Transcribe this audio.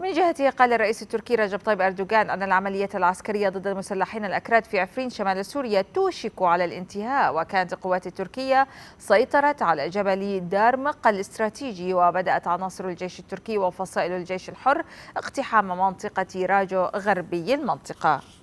من جهته قال الرئيس التركي رجب طيب أردوغان أن العملية العسكرية ضد المسلحين الأكراد في عفرين شمال سوريا توشك على الانتهاء وكانت القوات التركية سيطرت على جبل دارمق الاستراتيجي وبدأت عناصر الجيش التركي وفصائل الجيش الحر اقتحام منطقة راجو غربي المنطقة